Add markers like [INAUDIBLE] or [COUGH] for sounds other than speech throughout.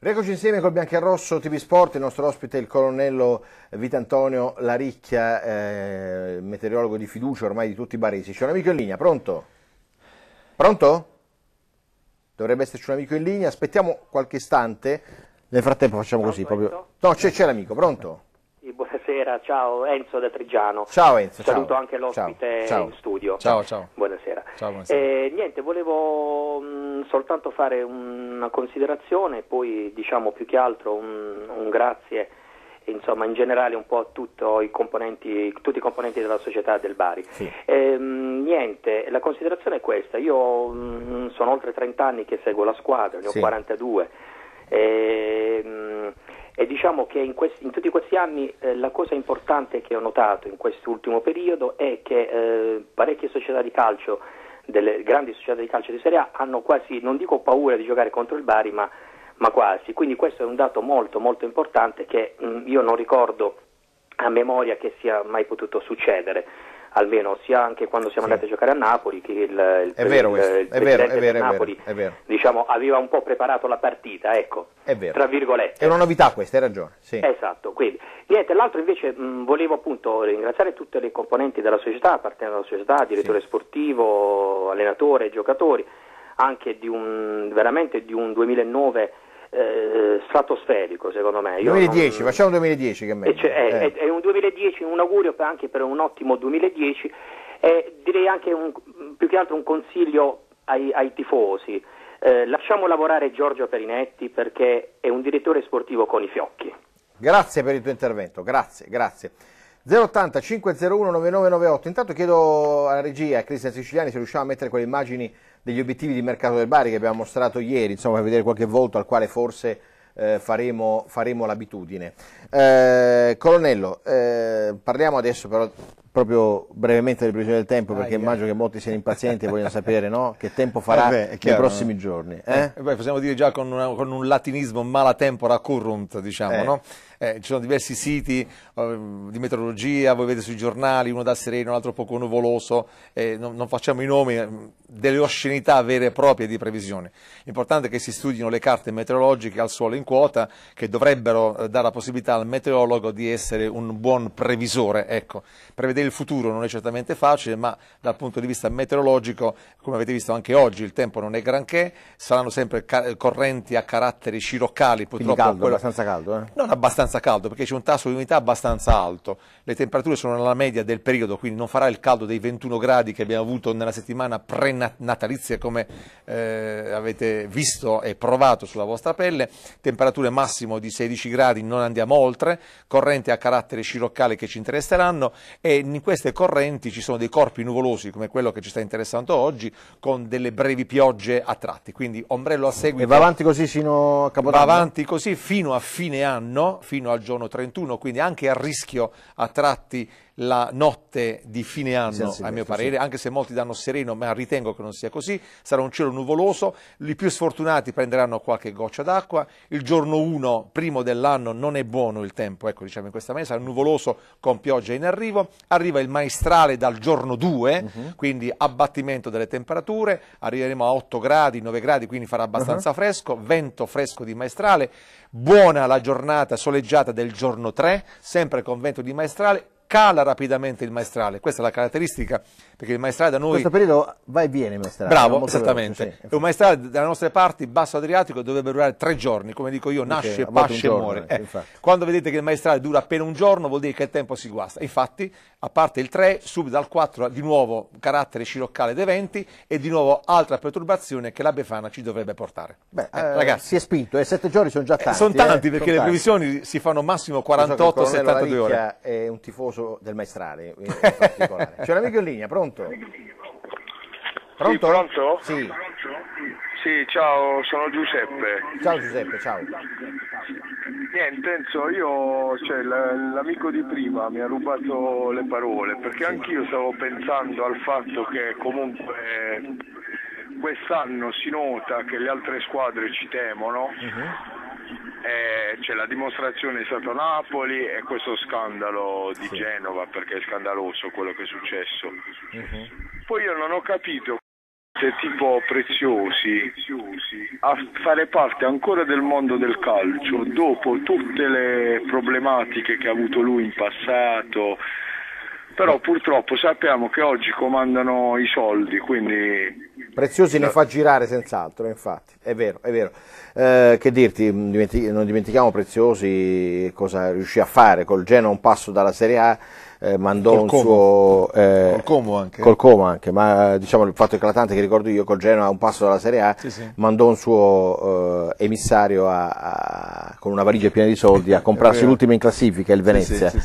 Regoci insieme col bianco e rosso TV Sport, il nostro ospite è il colonnello Vitantonio Laricchia, eh, meteorologo di fiducia ormai di tutti i baresi. C'è un amico in linea, pronto? Pronto? Dovrebbe esserci un amico in linea, aspettiamo qualche istante, nel frattempo facciamo così proprio... No, c'è l'amico, pronto? buonasera, ciao Enzo da Trigiano. Ciao Enzo. Saluto ciao. anche l'ospite ciao. in studio. Ciao, ciao. Buonasera. Ciao, buonasera. Eh, niente, volevo mh, mm, soltanto fare una considerazione, poi diciamo più che altro un, un grazie insomma in generale un po' a i componenti, tutti i componenti della società del Bari. Sì. Ehm, niente, la considerazione è questa, io mh, mm, sono oltre 30 anni che seguo la squadra, ne ho sì. 42. Ehm, e diciamo che in, questi, in tutti questi anni eh, la cosa importante che ho notato in quest'ultimo periodo è che eh, parecchie società di calcio, delle grandi società di calcio di Serie A, hanno quasi, non dico paura di giocare contro il Bari, ma, ma quasi. Quindi questo è un dato molto molto importante che mh, mm, io non ricordo a memoria che sia mai potuto succedere almeno sia anche quando siamo sì. andati a giocare a Napoli che il, il, è vero, il, il è vero, è vero, Napoli è vero, Diciamo, aveva un po' preparato la partita, ecco, è vero. tra virgolette. È una novità questa, hai ragione. Sì. Esatto, quindi, niente, l'altro invece mh, volevo appunto ringraziare tutte le componenti della società, partendo dalla società, direttore sì. sportivo, allenatore, giocatori, anche di un, veramente di un 2009 eh, stratosferico secondo me. Io 2010, non... facciamo un 2010 che è meglio. Cioè, è, eh. è, è, un 2010, un augurio per, anche per un ottimo 2010 e direi anche un, più che altro un consiglio ai, ai tifosi. Eh, lasciamo lavorare Giorgio Perinetti perché è un direttore sportivo con i fiocchi. Grazie per il tuo intervento, grazie, grazie. 080 501 9998. Intanto chiedo alla regia, a Cristian Siciliani, se riusciamo a mettere quelle immagini degli obiettivi di mercato del Bari che abbiamo mostrato ieri, insomma, per vedere qualche volto al quale forse eh, faremo, faremo l'abitudine. Eh, colonnello, eh, parliamo adesso però proprio brevemente le previsioni del tempo, perché ah, immagino yeah. che molti siano impazienti e vogliono sapere no? che tempo farà eh beh, chiaro, nei prossimi no? giorni. Eh? Eh, beh, possiamo dire già con, una, con un latinismo malatempora currunt, diciamo, eh. no? Eh, ci sono diversi siti uh, di meteorologia, voi vedete sui giornali, uno da sereno, un altro poco nuvoloso, non, non, facciamo i nomi, delle oscenità vere e proprie di previsione. L'importante è che si studino le carte meteorologiche al suolo in quota, che dovrebbero dare la possibilità al meteorologo di essere un buon previsore. Ecco, prevedere il futuro non è certamente facile, ma dal punto di vista meteorologico, come avete visto anche oggi, il tempo non è granché, saranno sempre correnti a caratteri sciroccali. Purtroppo Quindi caldo, quello... abbastanza caldo? Eh? Non abbastanza caldo, perché c'è un tasso di umidità abbastanza alto. Le temperature sono nella media del periodo, quindi non farà il caldo dei 21 gradi che abbiamo avuto nella settimana pre-natalizia, come eh, avete visto e provato sulla vostra pelle. Temperature massimo di 16 gradi, non andiamo oltre, correnti a carattere sciroccali che ci interesseranno e in queste correnti ci sono dei corpi nuvolosi come quello che ci sta interessando oggi con delle brevi piogge a tratti, quindi ombrello a seguito. E va avanti così fino a Capodanno? Va avanti così fino a fine anno, fino al giorno 31, quindi anche a rischio a tratti la notte di fine anno, sì, sì, a mio sì, parere, anche se molti danno sereno, ma ritengo che non sia così, sarà un cielo nuvoloso, i più sfortunati prenderanno qualche goccia d'acqua, il giorno 1, primo dell'anno, non è buono il tempo, ecco diciamo in questa maniera, sarà nuvoloso con pioggia in arrivo, arriva il maestrale dal giorno 2, uh -huh. quindi abbattimento delle temperature, arriveremo a 8 gradi, 9 gradi, quindi farà abbastanza uh mhm. -huh. fresco, vento fresco di maestrale, buona la giornata soleggiata del giorno 3, sempre con vento di maestrale, cala rapidamente il maestrale, questa è la caratteristica, perché il maestrale da noi... In questo periodo va e viene il maestrale. Bravo, esattamente. Veloce, sì. Un maestrale dalle nostre parti, basso Adriatico, dovrebbe durare tre giorni, come dico io, nasce, okay, pasce e muore. Eh, eh quando vedete che il maestrale dura appena un giorno vuol dire che il tempo si guasta. Infatti, a parte il 3, subito dal 4 di nuovo carattere sciroccale dei venti e di nuovo altra perturbazione che la Befana ci dovrebbe portare. Beh, eh, eh, ragazzi, si è spinto, e eh, sette giorni sono già eh, tanti. sono tanti perché sono le tanti. previsioni si fanno massimo 48-72 so ore. È un tifoso caso del maestrale eh, in particolare. C'è [LAUGHS] un amico in linea, pronto? Pronto? Sì, pronto? Sì. sì, ciao, sono Giuseppe. Ciao Giuseppe, ciao. Niente, Enzo, io, cioè, l'amico di prima mi ha rubato le parole perché anch'io stavo pensando al fatto che comunque eh, quest'anno si nota che le altre squadre ci temono. Uh-huh eh, c'è la dimostrazione sotto Napoli e questo scandalo di sì. Genova perché è scandaloso quello che è successo. Uh-huh. Poi io non ho capito se tipo Preziosi a fare parte ancora del mondo del calcio dopo tutte le problematiche che ha avuto lui in passato però purtroppo sappiamo che oggi comandano i soldi, quindi... Preziosi ne fa girare senz'altro, infatti, è vero, è vero. Eh, che dirti, non dimentichiamo Preziosi cosa riuscì a fare, col Genoa un passo dalla Serie A eh, mandò col un Como. suo... Eh, col Como anche. Col Como anche, ma eh, diciamo il fatto eclatante che ricordo io col Genoa a un passo dalla Serie A, sì, sì. mandò un suo eh, emissario a, a, con una valigia piena di soldi a [LAUGHS] comprarsi l'ultima in classifica, il Venezia, sì,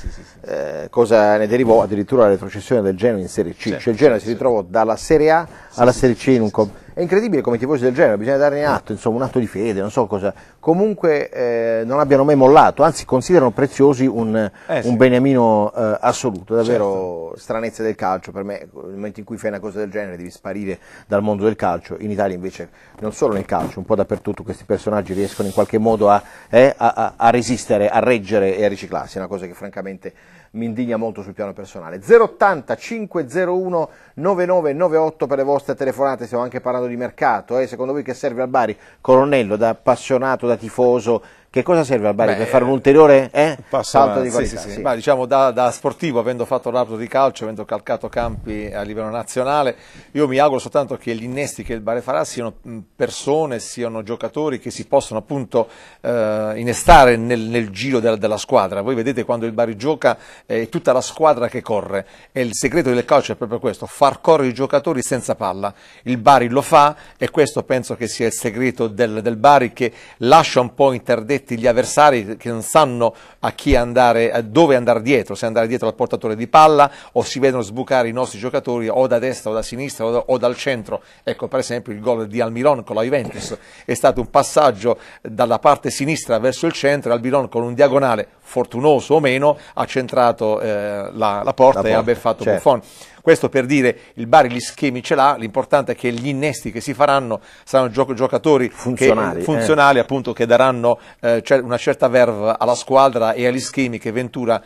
eh, cosa ne derivò addirittura la retrocessione del Genoa in Serie C, cioè il Genoa si ritrovò dalla Serie A alla Serie C in un... Sì, è incredibile come i tifosi del genere, bisogna darne atto, insomma, un atto di fede, non so cosa. Comunque eh, non abbiano mai mollato, anzi considerano preziosi un, eh, sì. un beniamino eh, assoluto, davvero certo. stranezza del calcio. Per me nel momento in cui fai una cosa del genere devi sparire dal mondo del calcio. In Italia invece, non solo nel calcio, un po' dappertutto questi personaggi riescono in qualche modo a, eh, a, a, a resistere, a reggere e a riciclarsi, è una cosa che francamente mi indigna molto sul piano personale. 080 501 9998 per le vostre telefonate, stiamo anche parlando di mercato, eh? secondo voi che serve al Bari? Colonnello, da appassionato, da tifoso, che cosa serve al Bari Beh, per fare un ulteriore eh? salto di qualità? Sì, sì, sì. Ma diciamo da, da, sportivo, avendo fatto l'arbitro di calcio, avendo calcato campi a livello nazionale, io mi auguro soltanto che gli innesti che il Bari farà siano persone, siano giocatori che si possono appunto eh, innestare nel, nel giro della, della, squadra. Voi vedete quando il Bari gioca è tutta la squadra che corre e il segreto del calcio è proprio questo, far correre i giocatori senza palla. Il Bari lo fa e questo penso che sia il segreto del, del Bari che lascia un po' interdetto metti gli avversari che non sanno a chi andare, a dove andare dietro, se andare dietro al portatore di palla o si vedono sbucare i nostri giocatori o da destra o da sinistra o, da, o dal centro. Ecco per esempio il gol di Almiron con la Juventus è stato un passaggio dalla parte sinistra verso il centro e Almiron con un diagonale fortunoso o meno ha centrato eh, la, la, porta la, porta e ha beffato certo. Buffon. Questo per dire il Bari gli schemi ce l'ha, l'importante è che gli innesti che si faranno saranno giocatori funzionali, che, funzionali eh. appunto, che daranno eh, una certa verve alla squadra e agli schemi che Ventura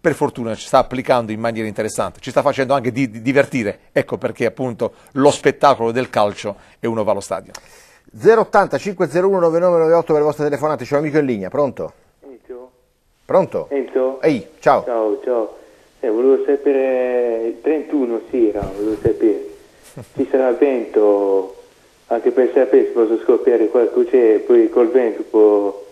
per fortuna ci sta applicando in maniera interessante, ci sta facendo anche di, di divertire, ecco perché appunto lo spettacolo del calcio e uno va allo stadio. 080 501 9998 per le vostre telefonate, c'è un amico in linea, pronto? Enzo? Pronto? Enzo? Ehi, ciao. Ciao, ciao. Eh, volevo sapere, 31 sì era, volevo sapere, [LAUGHS] ci sarà vento, anche per sapere se posso scoppiare qualcosa, cioè, poi col vento può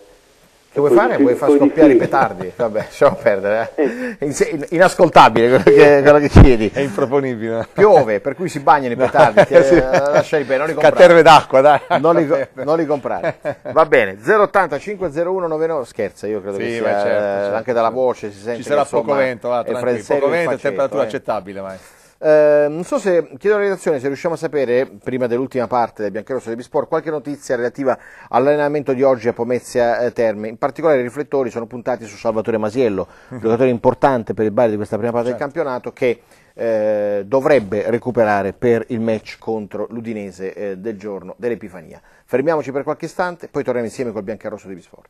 che vuoi fare? Vuoi far scoppiare i petardi? Vabbè, lasciamo perdere. Eh. eh. Inascoltabile quello che, quello che, chiedi. È improponibile. Piove, per cui si bagnano i petardi. Che, [LAUGHS] sì. Eh, Lasciali bene, non li comprare. Caterve d'acqua, dai. Non li, non li, comprare. Va bene, 080 501 99. Scherza, io credo sì, che sia, certo, eh, certo. anche dalla voce si sente. Ci sarà insomma, poco vento, va, poco vento, temperatura vai. accettabile, vai. Ehm, non so se chiedo alla redazione se riusciamo a sapere, prima dell'ultima parte del Biancherosso di Bisport, qualche notizia relativa all'allenamento di oggi a Pomezia eh, Terme. In particolare i riflettori sono puntati su Salvatore Masiello, mm-hmm. [LAUGHS] giocatore importante per il Bari di questa prima parte certo. del campionato che eh, dovrebbe recuperare per il match contro l'Udinese eh, del giorno dell'Epifania. Fermiamoci per qualche istante, poi torniamo insieme col Biancherosso di Bisport.